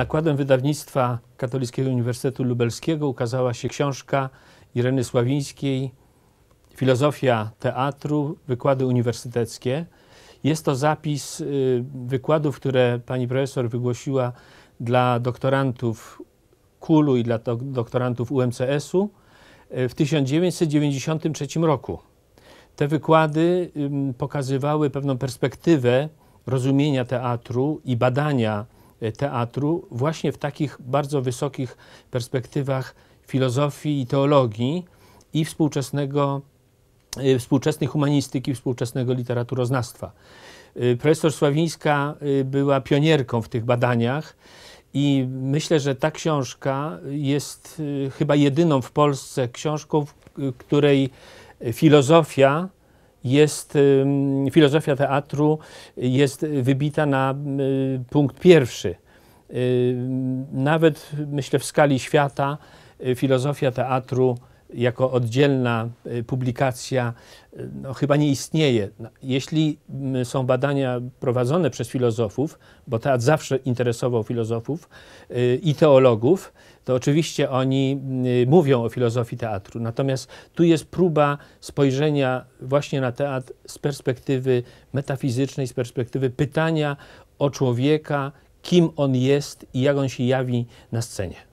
Nakładem wydawnictwa Katolickiego Uniwersytetu Lubelskiego ukazała się książka Ireny Sławińskiej Filozofia teatru, wykłady uniwersyteckie. Jest to zapis y, wykładów, które pani profesor wygłosiła dla doktorantów KUL-u i dla doktorantów UMCS-u y, w 1993 roku. Te wykłady pokazywały pewną perspektywę rozumienia teatru i badania E, teatru właśnie w takich bardzo wysokich perspektywach filozofii i teologii i współczesnego, e, współczesnej humanistyki, współczesnego literaturoznawstwa. E, profesor Sławińska była pionierką w tych badaniach i myślę, że ta książka jest chyba jedyną w Polsce książką, w której filozofia jest filozofia teatru jest wybita na y, punkt pierwszy. Y, nawet myślę w skali świata y, filozofia teatru jako oddzielna y, publikacja y, no, chyba nie istnieje. No, jeśli mm, są badania prowadzone przez filozofów, bo teatr zawsze interesował filozofów y, i teologów, to oczywiście oni mówią o filozofii teatru. Natomiast tu jest próba spojrzenia właśnie na teatr z perspektywy metafizycznej, z perspektywy pytania o człowieka, kim on jest i jak on się jawi na scenie.